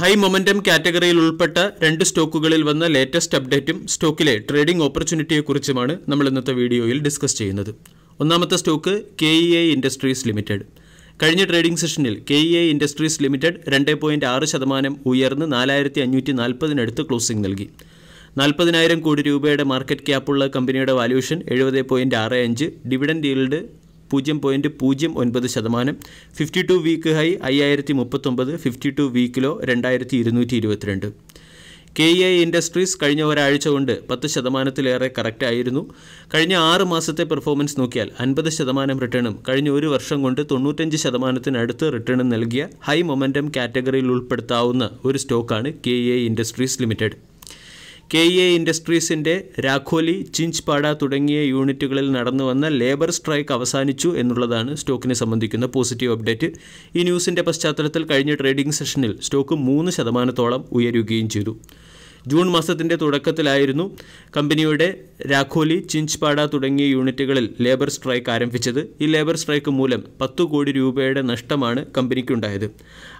high momentum കാറ്റഗറിയിൽ ഉൾപ്പെട്ട രണ്ട് സ്റ്റോക്കുകളിൽ വന്ന ലേറ്റസ്റ്റ് അപ്ഡേറ്റും സ്റ്റോക്കിലെ ട്രേഡിംഗ് ഓപ്പർച്യൂണിറ്റിയെക്കുറിച്ചുമാണ് നമ്മൾ ഇന്നത്തെ വീഡിയോയിൽ ഡിസ്കസ് ചെയ്യുന്നത് ഒന്നാമത്തെ stock K E A industries limited കഴിഞ്ഞ ട്രേഡിംഗ് സെഷനിൽ K E A industries limited രണ്ട് പോയിന്റ് ആറ് ശതമാനം ഉയർന്ന് നാലായിരത്തി അഞ്ഞൂറ്റി നാൽപ്പതിനടുത്ത് ക്ലോസിംഗ് നൽകി നാൽപ്പതിനായിരം കോടി രൂപയുടെ മാർക്കറ്റ് ക്യാപ്പുള്ള കമ്പനിയുടെ വാല്യൂഷൻ എഴുപത് പോയിന്റ് ആറ് അഞ്ച് ഡിവിഡൻഡ് ഈൽഡ് പൂജ്യം പോയിൻറ്റ് പൂജ്യം ഒൻപത് ശതമാനം ഫിഫ്റ്റി ടു വീക്ക് ഹൈ അയ്യായിരത്തി മുപ്പത്തൊമ്പത് ഫിഫ്റ്റി ടു വീക്കിലോ രണ്ടായിരത്തി ഇരുന്നൂറ്റി ഇരുപത്തിരണ്ട് കെ ഇ ഐ ഇൻഡസ്ട്രീസ് കഴിഞ്ഞ ഒരാഴ്ച കൊണ്ട് പത്ത് ശതമാനത്തിലേറെ കറക്റ്റായിരുന്നു കഴിഞ്ഞ ആറ് മാസത്തെ പെർഫോമൻസ് നോക്കിയാൽ അൻപത് ശതമാനം റിട്ടേണും കഴിഞ്ഞ ഒരു വർഷം കൊണ്ട് തൊണ്ണൂറ്റഞ്ച് ശതമാനത്തിനടുത്ത് റിട്ടേണും നൽകിയ ഹൈ മൊമെൻറ്റം കാറ്റഗറിയിൽ ഉൾപ്പെടുത്താവുന്ന ഒരു സ്റ്റോക്കാണ് K E I industries limited K A ഇൻഡസ്ട്രീസിന്റെ രാഖോലി ചിഞ്ച് തുടങ്ങിയ യൂണിറ്റുകളിൽ നടന്നു വന്ന ലേബർ സ്ട്രൈക്ക് അവസാനിച്ചു എന്നുള്ളതാണ് സ്റ്റോക്കിനെ സംബന്ധിക്കുന്ന പോസിറ്റീവ് അപ്ഡേറ്റ് ഈ ന്യൂസിൻ്റെ പശ്ചാത്തലത്തിൽ കഴിഞ്ഞ ട്രേഡിംഗ് സെഷനിൽ സ്റ്റോക്ക് മൂന്ന് ശതമാനത്തോളം ഉയരുകയും ചെയ്തു ജൂൺ മാസത്തിൻ്റെ തുടക്കത്തിലായിരുന്നു കമ്പനിയുടെ രാഖോലി ചിഞ്ച്പാട തുടങ്ങിയ യൂണിറ്റുകളിൽ ലേബർ സ്ട്രൈക്ക് ആരംഭിച്ചത് ഈ ലേബർ സ്ട്രൈക്ക് മൂലം പത്തു കോടി രൂപയുടെ നഷ്ടമാണ് കമ്പനിക്കുണ്ടായത്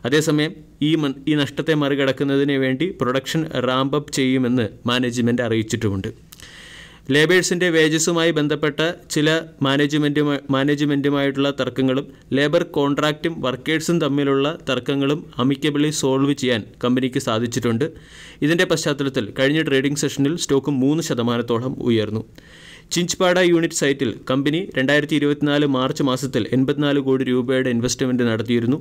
അതേസമയം ഈ ഈ നഷ്ടത്തെ മറികടക്കുന്നതിന് വേണ്ടി പ്രൊഡക്ഷൻ റാമ്പ് അപ്പ് ചെയ്യുമെന്ന് മാനേജ്മെൻറ്റ് അറിയിച്ചിട്ടുമുണ്ട് ലേബേഴ്സിൻ്റെ വേജസുമായി ബന്ധപ്പെട്ട ചില മാനേജ്മെൻറ്റുമായി മാനേജ്മെൻറ്റുമായിട്ടുള്ള തർക്കങ്ങളും ലേബർ കോൺട്രാക്റ്റും വർക്കേഴ്സും തമ്മിലുള്ള തർക്കങ്ങളും അമിക്കബിളി സോൾവ് ചെയ്യാൻ കമ്പനിക്ക് സാധിച്ചിട്ടുണ്ട് ഇതിൻ്റെ പശ്ചാത്തലത്തിൽ കഴിഞ്ഞ ട്രേഡിംഗ് സെഷനിൽ സ്റ്റോക്ക് മൂന്ന് ശതമാനത്തോളം ഉയർന്നു ചിഞ്ച്പാഡ യൂണിറ്റ് സൈറ്റിൽ കമ്പനി രണ്ടായിരത്തി ഇരുപത്തിനാല് മാർച്ച് മാസത്തിൽ എൺപത്തിനാല് കോടി രൂപയുടെ ഇൻവെസ്റ്റ്മെന്റ് നടത്തിയിരുന്നു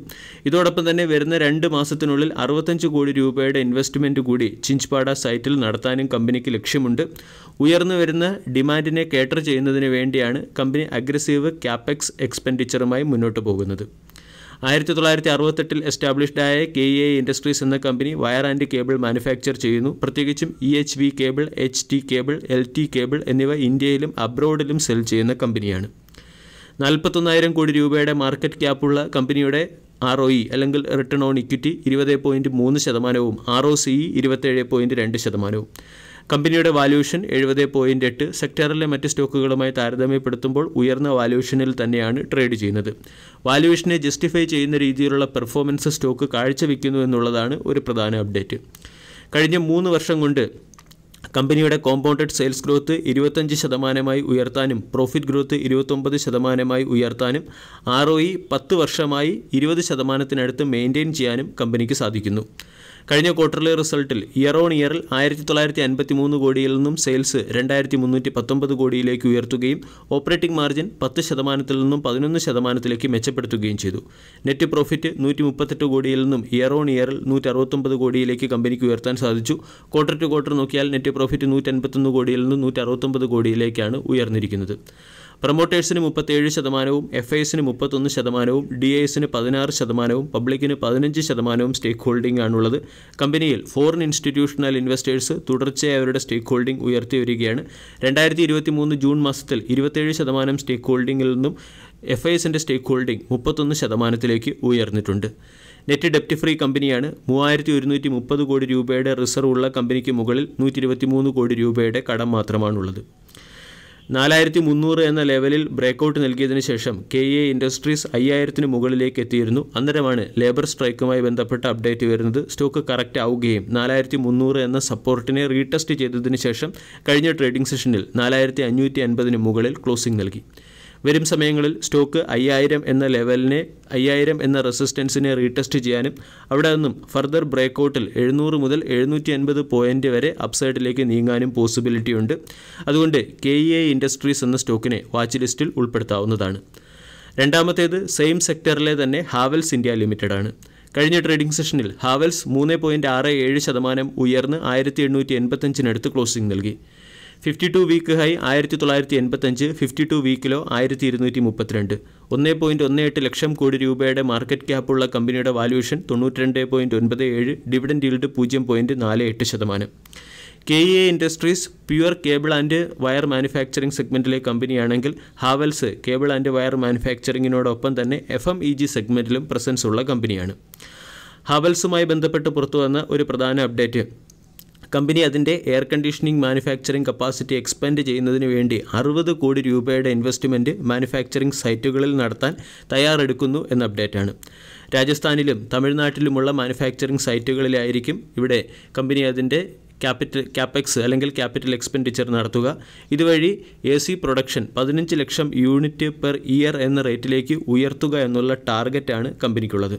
ഇതോടൊപ്പം തന്നെ വരുന്ന രണ്ട് മാസത്തിനുള്ളിൽ അറുപത്തഞ്ച് കോടി രൂപയുടെ ഇൻവെസ്റ്റ്മെന്റ് കൂടി ചിഞ്ച്പാഡ സൈറ്റിൽ നടത്താനും കമ്പനിക്ക് ലക്ഷ്യമുണ്ട് ഉയർന്നു വരുന്ന ഡിമാൻഡിനെ കേട്ടർ ചെയ്യുന്നതിന് വേണ്ടിയാണ് കമ്പനി അഗ്രസീവ് ക്യാപെക്സ് എക്സ്പെൻഡിച്ചറുമായി മുന്നോട്ട് പോകുന്നത് ആയിരത്തി തൊള്ളായിരത്തി അറുപത്തെട്ടിൽ എസ്റ്റാബ്ലിഷ്ഡായ കെ എ ഇൻഡസ്ട്രീസ് എന്ന കമ്പനി വയർ ആൻഡ് കേബിൾ മാനുഫാക്ചർ ചെയ്യുന്നു പ്രത്യേകിച്ചും E H V cable H T cable L T cable എന്നിവ ഇന്ത്യയിലും അബ്രോഡിലും സെൽ ചെയ്യുന്ന കമ്പനിയാണ് നാൽപ്പത്തൊന്നായിരം കോടി രൂപയുടെ മാർക്കറ്റ് ക്യാപ്പുള്ള കമ്പനിയുടെ ആർ ഒ ഇ അല്ലെങ്കിൽ റിട്ടേൺ ഓൺ ഇക്വിറ്റി ഇരുപത് പോയിൻറ്റ് മൂന്ന് ശതമാനവും ആർ ഒ സി ഇ ഇരുപത്തേഴ് പോയിൻറ്റ് രണ്ട് ശതമാനവും കമ്പനിയുടെ വാല്യൂഷൻ എഴുപത് പോയിന്റ് എട്ട് സെക്ടറിലെ മറ്റ് സ്റ്റോക്കുകളുമായി താരതമ്യപ്പെടുത്തുമ്പോൾ ഉയർന്ന വാല്യൂഷനിൽ തന്നെയാണ് ട്രേഡ് ചെയ്യുന്നത് വാല്യൂഷനെ ജസ്റ്റിഫൈ ചെയ്യുന്ന രീതിയിലുള്ള പെർഫോമൻസ് സ്റ്റോക്ക് കാഴ്ചവെക്കുന്നു എന്നുള്ളതാണ് ഒരു പ്രധാന അപ്ഡേറ്റ് കഴിഞ്ഞ മൂന്ന് വർഷം കൊണ്ട് കമ്പനിയുടെ കോമ്പൗണ്ടഡ് സെയിൽസ് ഗ്രോത്ത് ഇരുപത്തഞ്ച് ശതമാനമായി ഉയർത്താനും പ്രോഫിറ്റ് ഗ്രോത്ത് ഇരുപത്തൊമ്പത് ശതമാനമായി ഉയർത്താനും ആർ ഒ ഇ പത്ത് വർഷമായി ഇരുപത് ശതമാനത്തിനടുത്ത് മെയിൻറ്റെയിൻ ചെയ്യാനും കമ്പനിക്ക് സാധിക്കുന്നു കഴിഞ്ഞ ക്വാർട്ടറിലെ റിസൾട്ടിൽ ഇയർ ഓൺ ഇയറിൽ ആയിരത്തി തൊള്ളായിരത്തി അൻപത്തി മൂന്ന് കോടിയിൽ നിന്നും സെയിൽസ് രണ്ടായിരത്തി മുന്നൂറ്റി പത്തൊമ്പത് കോടിയിലേക്ക് ഉയർത്തുകയും ഓപ്പറേറ്റിംഗ് മാർജിൻ പത്ത് ശതമാനത്തിൽ നിന്നും പതിനൊന്ന് ശതമാനത്തിലേക്ക് മെച്ചപ്പെടുത്തുകയും ചെയ്തു നെറ്റ് പ്രോഫിറ്റ് നൂറ്റി മുപ്പത്തെട്ട് കോടിയിൽ നിന്നും ഇയർ ഓൺ ഇയറിൽ നൂറ്റി അറുപത്തൊമ്പത് കോടിയിലേക്ക് കമ്പനിക്ക് ഉയർത്താൻ സാധിച്ചു ക്വാർട്ടർ ടു ക്വാർട്ടർ നോക്കിയാൽ നെറ്റ് പ്രോഫിറ്റ് നൂറ്റി അൻപത്തൊന്ന് കോടിയിൽ നിന്നും നൂറ്റി അറുപത്തൊമ്പത് കോടിയിലേക്കാണ് ഉയർന്നിരിക്കുന്നത് പ്രൊമോട്ടേഴ്സിന് മുപ്പത്തേഴ് ശതമാനവും എഫ് ഐസിന് മുപ്പത്തൊന്ന് ശതമാനവും ഡി ഐസിന് പതിനാറ് ശതമാനവും പബ്ലിക്കിന് പതിനഞ്ച് ശതമാനവും സ്റ്റേക്ക് ഹോൾഡിംഗ് ആണുള്ളത് കമ്പനിയിൽ ഫോറിൻ ഇൻസ്റ്റിറ്റ്യൂഷണൽ ഇൻവെസ്റ്റേഴ്സ് തുടർച്ചയായി അവരുടെ സ്റ്റേക്ക് ഹോൾഡിംഗ് ഉയർത്തി വരികയാണ് രണ്ടായിരത്തി ഇരുപത്തി മൂന്ന് ജൂൺ മാസത്തിൽ ഇരുപത്തേഴ് ശതമാനം സ്റ്റേക്ക് ഹോൾഡിംഗിൽ നിന്നും എഫ് ഐ എസിൻ്റെ സ്റ്റേക്ക് ഹോൾഡിംഗ് മുപ്പത്തൊന്ന് ശതമാനത്തിലേക്ക് ഉയർന്നിട്ടുണ്ട് നെറ്റ് ഡെപ്റ്റ് ഫ്രീ കമ്പനിയാണ് മൂവായിരത്തി ഒരുന്നൂറ്റി മുപ്പത് കോടി രൂപയുടെ റിസർവ് ഉള്ള കമ്പനിക്ക് മുകളിൽ നൂറ്റി ഇരുപത്തി മൂന്ന് കോടി രൂപയുടെ കടം മാത്രമാണുള്ളത് നാലായിരത്തി മുന്നൂറ് എന്ന ലെവലിൽ ബ്രേക്കൗട്ട് നൽകിയതിനു ശേഷം കെ എ ഇൻഡസ്ട്രീസ് അയ്യായിരത്തിന് മുകളിലേക്ക് എത്തിയിരുന്നു അന്നേരമാണ് ലേബർ സ്ട്രൈക്കുമായി ബന്ധപ്പെട്ട അപ്ഡേറ്റ് വരുന്നത് സ്റ്റോക്ക് കറക്റ്റ് ആവുകയും നാലായിരത്തി മുന്നൂറ് എന്ന സപ്പോർട്ടിനെ റീടെസ്റ്റ് ചെയ്തതിനു ശേഷം കഴിഞ്ഞ ട്രേഡിംഗ് സെഷനിൽ നാലായിരത്തി അഞ്ഞൂറ്റി അൻപതിന് മുകളിൽ ക്ലോസിംഗ് നൽകി വരും സമയങ്ങളിൽ സ്റ്റോക്ക് അയ്യായിരം എന്ന ലെവലിനെ അയ്യായിരം എന്ന റെസിസ്റ്റൻസിനെ റീടെസ്റ്റ് ചെയ്യാനും അവിടെ നിന്നും ഫർദർ ബ്രേക്കൗട്ടിൽ എഴുന്നൂറ് മുതൽ എഴുന്നൂറ്റി അൻപത് പോയിൻ്റ് വരെ അപ്സൈഡിലേക്ക് നീങ്ങാനും പോസിബിലിറ്റി ഉണ്ട് അതുകൊണ്ട് കെ ഇ എ ഇൻഡസ്ട്രീസ് എന്ന സ്റ്റോക്കിനെ വാച്ച് ലിസ്റ്റിൽ ഉൾപ്പെടുത്താവുന്നതാണ് രണ്ടാമത്തേത് സെയിം സെക്ടറിലെ തന്നെ ഹാവൽസ് ഇന്ത്യ ലിമിറ്റഡ് ആണ് കഴിഞ്ഞ ട്രേഡിംഗ് സെഷനിൽ ഹാവൽസ് മൂന്ന് പോയിൻറ്റ് ആറ് ഏഴ് ശതമാനം ഉയർന്ന് ആയിരത്തി എണ്ണൂറ്റി എൺപത്തഞ്ചിനടുത്ത് ക്ലോസിംഗ് നൽകി ഫിഫ്റ്റി ടു വീക്ക് ഹൈ ആയിരത്തി തൊള്ളായിരത്തി എൺപത്തഞ്ച് ഫിഫ്റ്റി ടു വീക്കിലോ ആയിരത്തി ഇരുന്നൂറ്റി മുപ്പത്തിരണ്ട് ഒന്നേ പോയിന്റ് ഒന്ന് എട്ട് ലക്ഷം കോടി രൂപയുടെ മാർക്കറ്റ് ക്യാപ്പുള്ള കമ്പനിയുടെ വാല്യൂഷൻ തൊണ്ണൂറ്റിരണ്ട് പോയിന്റ് ഒൻപത് ഏഴ് ഡിവിഡൻഡ് ഈൽഡ് പൂജ്യം പോയിന്റ് നാല് എട്ട് ശതമാനം K A industries pure cable and wire manufacturing സെഗ്മെൻറ്റിലെ കമ്പനിയാണെങ്കിൽ ഹാവൽസ് കേബിൾ ആൻഡ് വയർ മാനുഫാക്ചറിങ്ങിനോടൊപ്പം തന്നെ എഫ് എം ഇ ജി സെഗ്മെൻറ്റിലും പ്രസൻസ് ഉള്ള കമ്പനിയാണ് ഹവൽസുമായി ബന്ധപ്പെട്ട് പുറത്തുവന്ന ഒരു പ്രധാന അപ്ഡേറ്റ് കമ്പനി അതിൻ്റെ air conditioning manufacturing capacity expand ചെയ്യുന്നതിന് വേണ്ടി അറുപത് കോടി രൂപയുടെ ഇൻവെസ്റ്റ്മെൻറ്റ് മാനുഫാക്ചറിംഗ് സൈറ്റുകളിൽ നടത്താൻ തയ്യാറെടുക്കുന്നു എന്ന അപ്ഡേറ്റാണ് രാജസ്ഥാനിലും തമിഴ്നാട്ടിലുമുള്ള മാനുഫാക്ചറിംഗ് സൈറ്റുകളിലായിരിക്കും ഇവിടെ കമ്പനി അതിൻ്റെ ക്യാപിറ്റൽ ക്യാപെക്സ് അല്ലെങ്കിൽ ക്യാപിറ്റൽ എക്സ്പെൻഡിച്ചർ നടത്തുക ഇതുവഴി എ സി പ്രൊഡക്ഷൻ പതിനഞ്ച് ലക്ഷം യൂണിറ്റ് പെർ ഇയർ എന്ന റേറ്റിലേക്ക് ഉയർത്തുക എന്നുള്ള ടാർഗറ്റാണ് കമ്പനിക്കുള്ളത്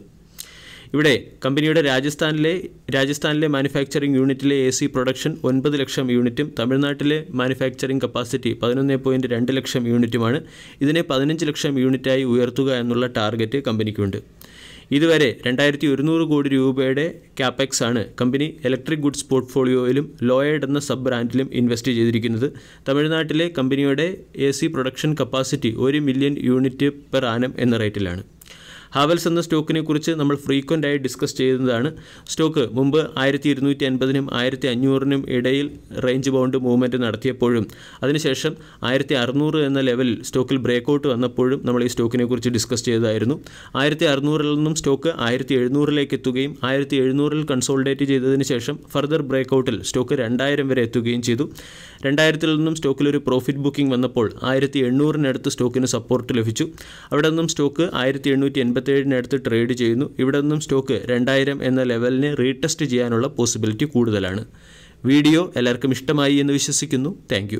ഇവിടെ കമ്പനിയുടെ രാജസ്ഥാനിലെ രാജസ്ഥാനിലെ മാനുഫാക്ചറിംഗ് യൂണിറ്റിലെ എ സി പ്രൊഡക്ഷൻ ഒൻപത് ലക്ഷം യൂണിറ്റും തമിഴ്നാട്ടിലെ മാനുഫാക്ചറിംഗ് കപ്പാസിറ്റി പതിനൊന്ന് പോയിൻറ്റ് രണ്ട് ലക്ഷം യൂണിറ്റുമാണ് ഇതിനെ പതിനഞ്ച് ലക്ഷം യൂണിറ്റായി ഉയർത്തുക എന്നുള്ള ടാർഗറ്റ് കമ്പനിക്കുണ്ട് ഇതുവരെ രണ്ടായിരത്തി ഒരുന്നൂറ് കോടി രൂപയുടെ ക്യാപെക്സ് ആണ് കമ്പനി ഇലക്ട്രിക് ഗുഡ്സ് പോർട്ട്ഫോളിയോയിലും ലോയേഡ് എന്ന സബ് ബ്രാൻഡിലും ഇൻവെസ്റ്റ് ചെയ്തിരിക്കുന്നത് തമിഴ്നാട്ടിലെ കമ്പനിയുടെ എ സി പ്രൊഡക്ഷൻ കപ്പാസിറ്റി ഒരു മില്യൺ യൂണിറ്റ് പെർ ആനം എന്ന റേറ്റിലാണ് ഹാവൽസ് എന്ന സ്റ്റോക്കിനെ കുറിച്ച് നമ്മൾ ഫ്രീക്വൻ്റായി ആയി ഡിസ്കസ് ചെയ്യുന്നതാണ് സ്റ്റോക്ക് മുമ്പ് ആയിരത്തി ഇരുന്നൂറ്റി അൻപതിനും ആയിരത്തി അഞ്ഞൂറിനും ഇടയിൽ റേഞ്ച് ബൗണ്ട് മൂവ്മെൻറ്റ് നടത്തിയപ്പോഴും അതിനുശേഷം ആയിരത്തി അറുന്നൂറ് എന്ന ലെവലിൽ സ്റ്റോക്കിൽ ബ്രേക്കൗട്ട് വന്നപ്പോഴും നമ്മൾ ഈ സ്റ്റോക്കിനെ കുറിച്ച് ഡിസ്കസ് ചെയ്തതായിരുന്നു ആയിരത്തി അറുന്നൂറിൽ നിന്നും സ്റ്റോക്ക് ആയിരത്തി എഴുന്നൂറിലേക്ക് എത്തുകയും ആയിരത്തി എഴുന്നൂറിൽ കൺസോൾഡേറ്റ് ചെയ്തതിന് ശേഷം ഫർദർ ബ്രേക്കൗട്ടിൽ സ്റ്റോക്ക് രണ്ടായിരം വരെ എത്തുകയും ചെയ്തു രണ്ടായിരത്തിൽ നിന്നും സ്റ്റോക്കിൽ ഒരു പ്രോഫിറ്റ് ബുക്കിംഗ് വന്നപ്പോൾ ആയിരത്തി എണ്ണൂറിനടുത്ത് സ്റ്റോക്കിന് സപ്പോർട്ട് ലഭിച്ചു അവിടെ നിന്നും സ്റ്റോക്ക് ആയിരത്തി എണ്ണൂറ്റി എൺപത്തി എഴുപത്തേഴിനടുത്ത് ട്രേഡ് ചെയ്യുന്നു ഇവിടെ നിന്നും സ്റ്റോക്ക് രണ്ടായിരം എന്ന ലെവലിനെ റീടെസ്റ്റ് ചെയ്യാനുള്ള പോസിബിലിറ്റി കൂടുതലാണ് വീഡിയോ എല്ലാവർക്കും ഇഷ്ടമായി എന്ന് വിശ്വസിക്കുന്നു താങ്ക്